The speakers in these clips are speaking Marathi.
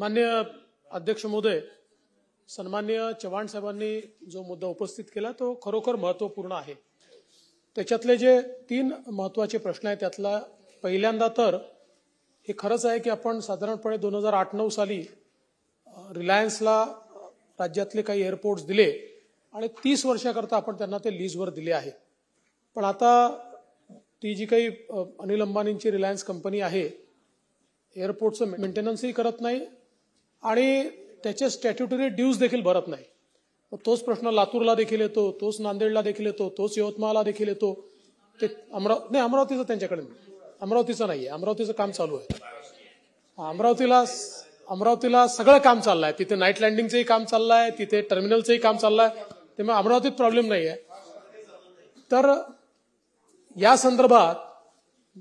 मान्य अध्यक्ष महोदय सन्मान्य चव्हाण साहेबांनी जो मुद्दा उपस्थित केला तो खरोखर महत्वपूर्ण आहे त्याच्यातले जे तीन महत्वाचे प्रश्न आहेत त्यातला पहिल्यांदा तर हे खरंच आहे की आपण साधारणपणे दोन हजार आठ नऊ साली रिलायन्सला राज्यातले काही एअरपोर्ट्स दिले आणि तीस वर्षाकरता आपण त्यांना ते लीजवर दिले आहे पण आता ती जी काही अनिल अंबानींची रिलायन्स कंपनी आहे एअरपोर्टचं मेंटेनन्सही करत नाही आणि त्याचे स्टॅट्युटरी ड्यूज देखील भरत नाही तोच प्रश्न लातूरला देखील येतो तोच नांदेडला देखील येतो तोच यवतमाळला देखील येतो ते अमरावती नाही अमरावतीचं त्यांच्याकडे अमरावतीचं नाही आहे अमरावतीचं काम चालू आहे अमरावतीला अमरावतीला सगळं काम चाललं आहे तिथे नाईट लँडिंगचंही काम चाललं आहे तिथे टर्मिनलचंही काम चाललं आहे त्यामुळे अमरावतीत प्रॉब्लेम नाही आहे तर या संदर्भात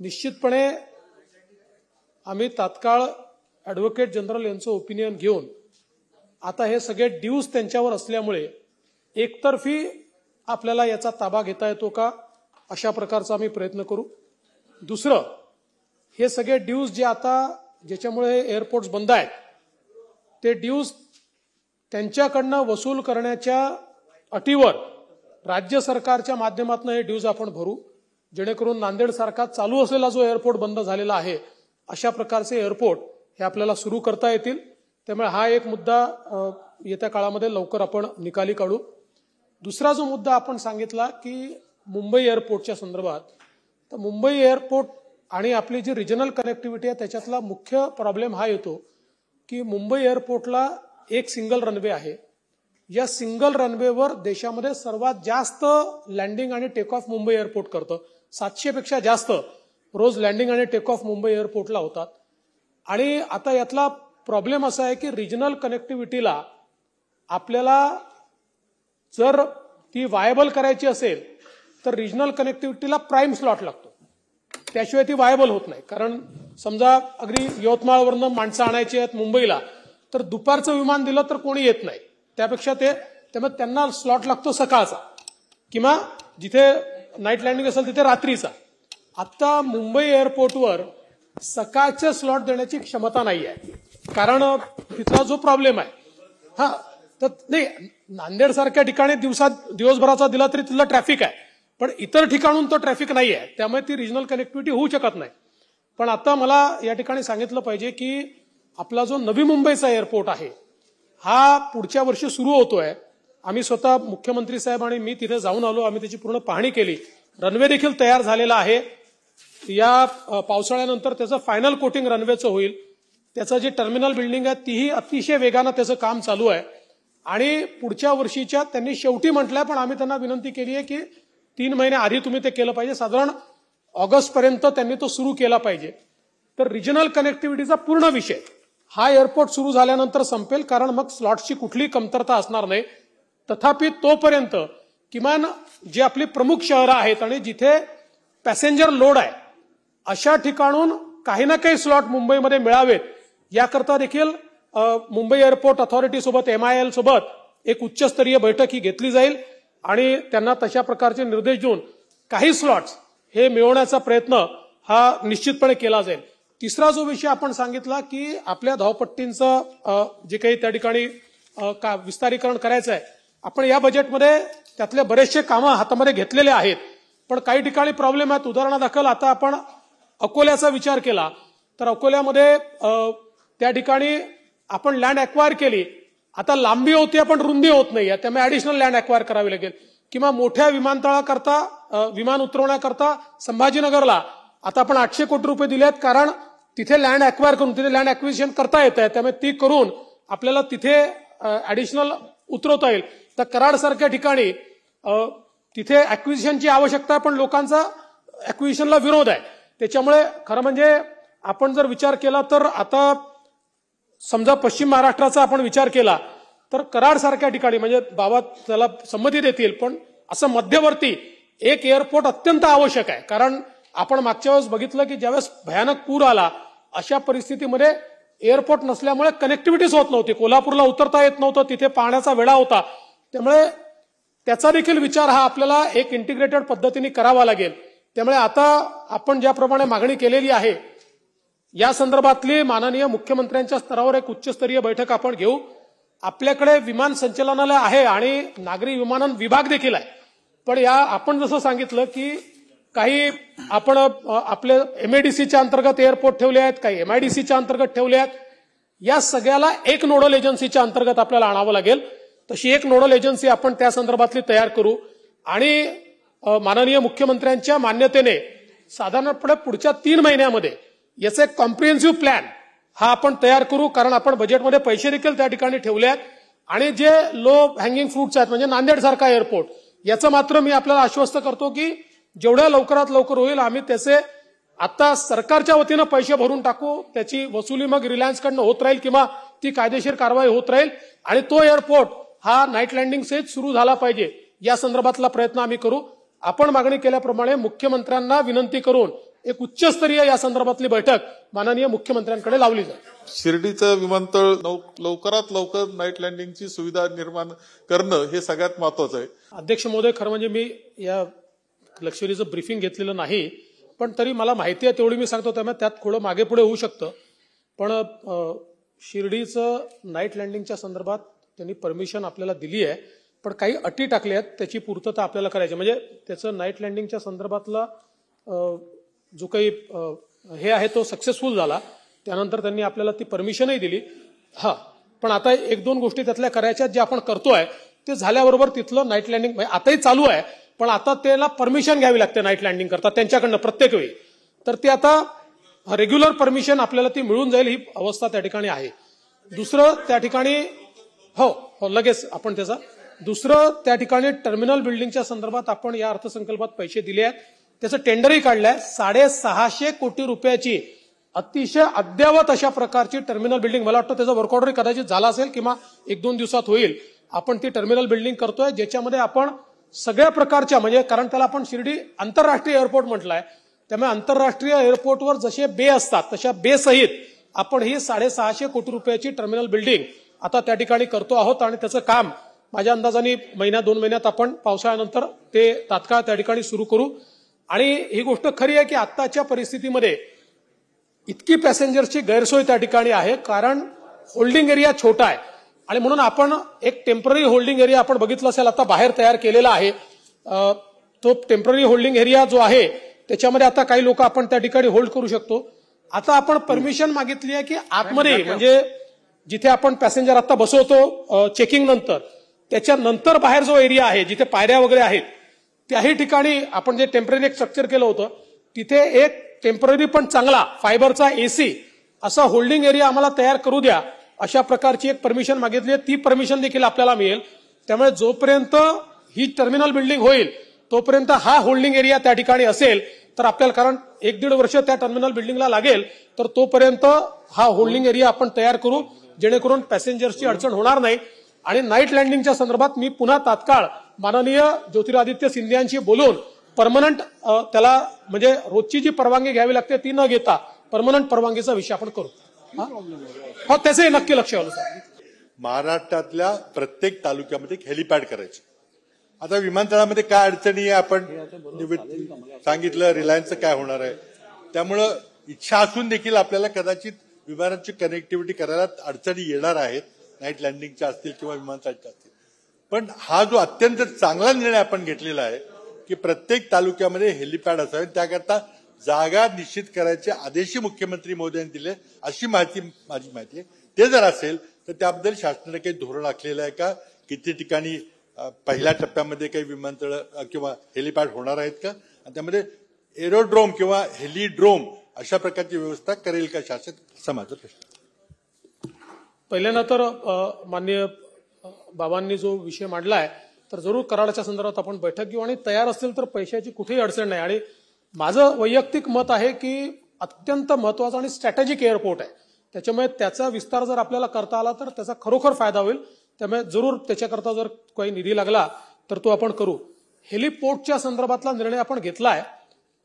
निश्चितपणे आम्ही तात्काळ ऍडव्होकेट जनरल यांचं ओपिनियन घेऊन आता हे सगळे ड्यूज त्यांच्यावर असल्यामुळे एकतर्फी आपल्याला याचा ताबा घेता येतो का अशा प्रकारचा आम्ही प्रयत्न करू दुसरं हे सगळे ड्यूज जे आता ज्याच्यामुळे एअरपोर्ट्स बंद आहेत ते ड्यूज त्यांच्याकडनं वसूल करण्याच्या अटीवर राज्य सरकारच्या माध्यमातून हे ड्यूज आपण भरू जेणेकरून नांदेड सारखा चालू असलेला जो एअरपोर्ट बंद झालेला आहे अशा प्रकारचे एअरपोर्ट हे आपल्याला सुरू करता येतील त्यामुळे हा एक मुद्दा येत्या काळामध्ये लवकर आपण निकाली काढू दुसरा जो मुद्दा आपण सांगितला की मुंबई एअरपोर्टच्या संदर्भात तर मुंबई एअरपोर्ट आणि आपली जी रिजनल कनेक्टिव्हिटी आहे त्याच्यातला मुख्य प्रॉब्लेम हा येतो की मुंबई एअरपोर्टला एक सिंगल रनवे आहे या सिंगल रनवेवर देशामध्ये सर्वात जास्त लँडिंग आणि टेक ऑफ मुंबई एअरपोर्ट करतं सातशेपेक्षा जास्त रोज लँडिंग आणि टेक ऑफ मुंबई एअरपोर्टला होतात आणि आता यातला प्रॉब्लेम असा आहे की रिजनल कनेक्टिव्हिटीला आपल्याला जर ती वायबल करायची असेल तर रिजनल कनेक्टिव्हिटीला प्राईम स्लॉट लागतो त्याशिवाय ती वायबल होत नाही कारण समजा अगदी यवतमाळवरनं माणसं आणायची आहेत मुंबईला तर दुपारचं विमान दिलं तर कोणी येत नाही त्यापेक्षा ते त्यामुळे त्यांना स्लॉट लागतो सकाळचा किंवा जिथे नाईट लँडिंग असेल तिथे रात्रीचा आत्ता मुंबई एअरपोर्टवर सकाळचे स्लॉट देण्याची क्षमता नाही आहे कारण तिथला जो प्रॉब्लेम आहे हा तर नाही सारख्या ठिकाणी दिवसात दिवसभराचा दिला तरी तिथला ट्रॅफिक आहे पण इतर ठिकाणून तो ट्रॅफिक नाही आहे त्यामुळे ती रिजनल कनेक्टिव्हिटी होऊ शकत नाही पण आता मला या ठिकाणी सांगितलं पाहिजे की आपला जो नवी मुंबईचा एअरपोर्ट आहे हा पुढच्या वर्षी सुरू होतोय आम्ही स्वतः मुख्यमंत्री साहेब आणि मी तिथे जाऊन आलो आम्ही त्याची पूर्ण पाहणी केली रनवे देखील तयार झालेला आहे या पावसाळ्यानंतर त्याचं फायनल कोटिंग रनवेचं होईल त्याचं जे टर्मिनल बिल्डिंग आहे तीही अतिशय वेगानं त्याचं काम चालू आहे आणि पुढच्या वर्षीच्या त्यांनी शेवटी म्हटलंय पण आम्ही त्यांना विनंती केली आहे की तीन महिने आधी तुम्ही ते केलं पाहिजे साधारण ऑगस्टपर्यंत त्यांनी तो सुरू केला पाहिजे तर रिजनल कनेक्टिव्हिटीचा पूर्ण विषय हा एअरपोर्ट सुरू झाल्यानंतर संपेल कारण मग स्लॉटची कुठली कमतरता असणार नाही तथापि तोपर्यंत किमान जे आपली प्रमुख शहरं आहेत आणि जिथे पॅसेंजर लोड आहे अशा ठिकाणून काही ना काही स्लॉट मुंबईमध्ये मिळावेत याकरता देखील मुंबई एअरपोर्ट अथॉरिटी सोबत एम आय सोबत एक उच्चस्तरीय बैठक ही घेतली जाईल आणि त्यांना तशा प्रकारचे निर्देश देऊन काही स्लॉट्स हे मिळवण्याचा प्रयत्न हा निश्चितपणे केला जाईल तिसरा जो विषय आपण सांगितला की आपल्या धावपट्टींचं जे काही त्या ठिकाणी का विस्तारीकरण करायचं आहे आपण या बजेटमध्ये त्यातले बरेचसे कामं हातामध्ये घेतलेले आहेत पण काही ठिकाणी प्रॉब्लेम आहेत उदाहरणादाखल आता आपण अकोल्याचा विचार केला तर अकोल्यामध्ये त्या ठिकाणी आपण लँड अक्वायर केली आता लांबी होती पण रुंदी होत नाही आहे त्यामुळे ऍडिशनल लँड अक्वायर करावी लागेल किंवा मोठ्या विमानतळाकरता विमान उतरवण्याकरता संभाजीनगरला आता आपण आठशे कोटी रुपये दिले आहेत कारण तिथे लँड अक्वायर करून तिथे लँड अक्विजिशन करता येत आहे त्यामुळे ती करून आपल्याला तिथे ऍडिशनल उतरवता येईल तर कराडसारख्या ठिकाणी तिथे अॅक्विजिशनची आवश्यकता पण लोकांचा अॅक्विजिशनला विरोध आहे त्याच्यामुळे खरं म्हणजे आपण जर विचार केला तर आता समजा पश्चिम महाराष्ट्राचा आपण विचार केला तर कराड सारख्या ठिकाणी म्हणजे बाबा त्याला संमती देतील पण असं मध्यवर्ती एक एअरपोर्ट अत्यंत आवश्यक आहे कारण आपण मागच्या वेळेस बघितलं की ज्यावेळेस भयानक पूर आला अशा परिस्थितीमध्ये एअरपोर्ट नसल्यामुळे कनेक्टिव्हिटीच होत नव्हती कोल्हापूरला उतरता येत नव्हतं तिथे पाण्याचा वेळा होता त्यामुळे त्याचा देखील विचार हा आपल्याला एक इंटिग्रेटेड पद्धतीने करावा लागेल त्यामुळे आता आपण ज्याप्रमाणे मागणी केलेली आहे या संदर्भातली माननीय मुख्यमंत्र्यांच्या स्तरावर एक उच्चस्तरीय बैठक आपण घेऊ आपल्याकडे विमान संचालनालय आहे आणि नागरी विमानन विभाग देखील आहे पण या आपण जसं सांगितलं की काही आपण आपले एमएडीसीच्या अंतर्गत एअरपोर्ट ठेवले आहेत काही एमआयडीसीच्या अंतर्गत ठेवले आहेत या सगळ्याला एक नोडल एजन्सीच्या अंतर्गत आपल्याला आणावं लागेल तशी एक नोडल एजन्सी आपण त्या संदर्भातली तयार करू आणि माननीय मुख्यमंत्र्यांच्या मान्यतेने साधारणपणे पुढच्या तीन महिन्यामध्ये याचा एक कॉम्प्रिहेन्सिव्ह प्लॅन हा आपण तयार करू कारण आपण बजेटमध्ये पैसे देखील त्या ठिकाणी ठेवले आहेत आणि जे लो हँगिंग फ्रुट्स आहेत म्हणजे नांदेड सारखा एअरपोर्ट याचं मात्र मी आपल्याला आश्वस्त करतो की जेवढ्या लवकरात लवकर होईल आम्ही त्याचे आता सरकारच्या वतीनं पैसे भरून टाकू त्याची वसुली मग रिलायन्सकडनं होत राहील किंवा ती कायदेशीर कारवाई होत राहील आणि तो एअरपोर्ट हा नाईट लँडिंग सहित सुरू झाला पाहिजे या संदर्भातला प्रयत्न आम्ही करू आपण मागणी केल्याप्रमाणे मुख्यमंत्र्यांना विनंती करून एक उच्चस्तरीय या संदर्भातली बैठक माननीय मुख्यमंत्र्यांकडे लावली जाईल शिर्डीचं विमानतळ लवकरात लवकर नाईट लँडिंगची सुविधा निर्माण करणं हे सगळ्यात महत्वाचं आहे अध्यक्ष महोदय खरं म्हणजे मी या लक्ष्मीचं ब्रिफिंग घेतलेलं नाही पण तरी मला माहिती आहे तेवढी मी सांगतो त्यामुळे त्यात थोडं मागे पुढे होऊ शकतं पण शिर्डीचं नाईट लँडिंगच्या संदर्भात त्यांनी परमिशन आपल्याला दिली आहे पण काही अटी टाकल्या आहेत त्याची पूर्तता आपल्याला करायची म्हणजे त्याचं नाईट लँडिंगच्या संदर्भातला जो काही हे आहे तो सक्सेसफुल झाला त्यानंतर त्यांनी आपल्याला ती परमिशनही दिली हा पण आता एक दोन गोष्टी त्यातल्या करायच्या जे आपण करतोय ते झाल्याबरोबर तिथलं नाईट लँडिंग म्हणजे आताही चालू आहे पण आता त्याला परमिशन घ्यावी लागते नाईट लँडिंग करता त्यांच्याकडनं प्रत्येक वेळी तर ते आता रेग्युलर परमिशन आपल्याला ती मिळून जाईल ही अवस्था त्या ठिकाणी आहे दुसरं त्या ठिकाणी हो हो लगेच आपण त्याचा दुसरं त्या ठिकाणी टर्मिनल बिल्डिंगच्या संदर्भात आपण या अर्थसंकल्पात पैसे दिले आहेत त्याचं टेंडरही काढलंय साडेसहाशे कोटी रुपयाची अतिशय अद्ययावत अशा प्रकारची टर्मिनल बिल्डिंग मला वाटतं त्याचा वर्कआउट कदाचित झाला असेल किंवा एक दोन दिवसात होईल आपण ती टर्मिनल बिल्डिंग करतोय ज्याच्यामध्ये आपण सगळ्या प्रकारच्या म्हणजे कारण त्याला आपण शिर्डी आंतरराष्ट्रीय एअरपोर्ट म्हटलंय त्यामुळे आंतरराष्ट्रीय एअरपोर्टवर जसे बे असतात तशा बेसहित आपण ही साडेसहाशे कोटी रुपयाची टर्मिनल बिल्डिंग आता त्या ठिकाणी करतो आहोत आणि त्याचं काम माझ्या अंदाजाने महिन्या दोन महिन्यात आपण पावसाळ्यानंतर ते तात्काळ त्या ठिकाणी सुरू करू आणि ही गोष्ट खरी आहे की आत्ताच्या परिस्थितीमध्ये इतकी पॅसेंजरची गैरसोय त्या ठिकाणी आहे कारण होल्डिंग एरिया छोटा आहे आणि म्हणून आपण एक टेम्पररी होल्डिंग एरिया आपण बघितलं असेल आता बाहेर तयार केलेला आहे तो टेम्पररी होल्डिंग एरिया जो आहे त्याच्यामध्ये आता काही लोक आपण त्या ठिकाणी होल्ड करू शकतो आता आपण परमिशन मागितली आहे की आतमध्ये म्हणजे जिथे आपण पॅसेंजर आता बसवतो चेकिंग नंतर त्याच्यानंतर बाहेर जो एरिया आहे जिथे पायऱ्या वगैरे आहेत त्याही ठिकाणी आपण जे टेम्पररी एक स्ट्रक्चर केलं होतं तिथे एक टेम्पररी पण चांगला फायबरचा एसी असा होल्डिंग एरिया आम्हाला तयार करू द्या अशा प्रकारची एक परमिशन मागितली आहे ती परमिशन देखील आपल्याला मिळेल त्यामुळे जोपर्यंत ही टर्मिनल बिल्डिंग होईल तोपर्यंत हा होल्डिंग एरिया त्या ठिकाणी असेल तर आपल्याला कारण एक दीड वर्ष त्या टर्मिनल बिल्डिंगला लागेल तर तोपर्यंत हा होल्डिंग एरिया आपण तयार करू जेणेकरून पॅसेंजर्सची अडचण होणार नाही आणि नाईट लँडिंगच्या संदर्भात मी पुन्हा तात्काळ माननीय ज्योतिरादित्य यांशी बोलून परमनंट त्याला म्हणजे रोजची जी परवानगी घ्यावी लागते ती न घेता परमनंट परवानगीचा विषय आपण करू हो त्याचंही नक्की लक्ष आलं सर महाराष्ट्रातल्या प्रत्येक तालुक्यामध्ये हेलिपॅड करायचे आता विमानतळामध्ये काय अडचणी आहे आपण सांगितलं रिलायन्सचं काय होणार आहे त्यामुळं इच्छा असून देखील आपल्याला कदाचित विमानांची कनेक्टिव्हिटी करायला अडचणी येणार आहेत नाईट लँडिंगच्या असतील किंवा विमानतळाच्या असतील पण हा जो अत्यंत चांगला निर्णय आपण घेतलेला आहे की प्रत्येक तालुक्यामध्ये हेलिपॅड असावे त्याकरता जागा निश्चित करायचे आदेशही मुख्यमंत्री मोदयांनी दिले अशी माहिती माझी माहिती आहे ते जर असेल तर त्याबद्दल शासनाने काही धोरण आखलेलं आहे का किती ठिकाणी पहिल्या टप्प्यामध्ये काही विमानतळ किंवा हेलिपॅड होणार आहेत का आणि त्यामध्ये एरोड्रोम किंवा हेलिड्रोम अशा प्रकारची व्यवस्था करेल का शासन असा माझा प्रश्न पहिल्यांदा तर माननीय बाबांनी जो विषय मांडला आहे तर जरूर कराडाच्या संदर्भात आपण बैठक घेऊ आणि तयार असेल तर पैशाची कुठेही अडचण नाही आणि माझं वैयक्तिक मत आहे की अत्यंत महत्वाचा आणि स्ट्रॅटेजिक एअरपोर्ट आहे त्याच्यामुळे त्याचा विस्तार जर आपल्याला करता आला तर त्याचा खरोखर फायदा होईल त्यामुळे जरूर त्याच्याकरता जर काही निधी लागला तर तो आपण करू हेलिपोर्टच्या संदर्भातला निर्णय आपण घेतला आहे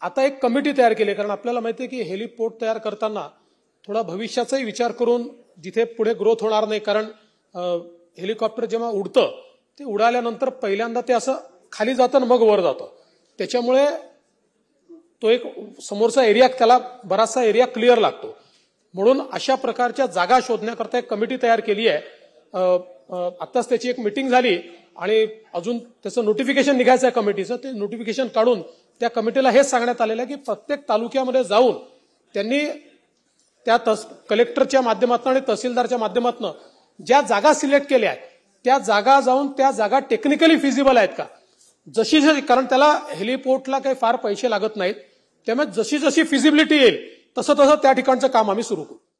आता एक कमिटी तयार केली कारण आपल्याला माहिती आहे की हेलिपोर्ट तयार करताना थोडा भविष्याचाही विचार करून जिथे पुढे ग्रोथ होणार नाही कारण हेलिकॉप्टर जेव्हा उडतं ते उडाल्यानंतर पहिल्यांदा ते असं खाली जातं आणि मग वर जातं त्याच्यामुळे तो एक समोरचा एरिया त्याला बराचसा एरिया क्लिअर लागतो म्हणून अशा प्रकारच्या जागा शोधण्याकरता एक कमिटी तयार केली आहे आत्ताच त्याची एक मिटिंग झाली आणि अजून त्याचं नोटिफिकेशन निघायचं आहे कमिटीचं ते नोटिफिकेशन काढून त्या कमिटीला हेच सांगण्यात आलेलं आहे की प्रत्येक तालुक्यामध्ये जाऊन त्यांनी त्या तस कलेक्टरच्या माध्यमातून आणि तहसीलदारच्या माध्यमातून ज्या जागा सिलेक्ट केल्या आहेत त्या जागा जाऊन त्या जागा टेक्निकली फिजिबल आहेत का जशी जशी कारण त्याला हेलिपोर्टला काही फार पैसे लागत नाहीत त्यामुळे जशी जशी फिजिबिलिटी येईल तसं तसं त्या ठिकाणचं काम आम्ही सुरू करू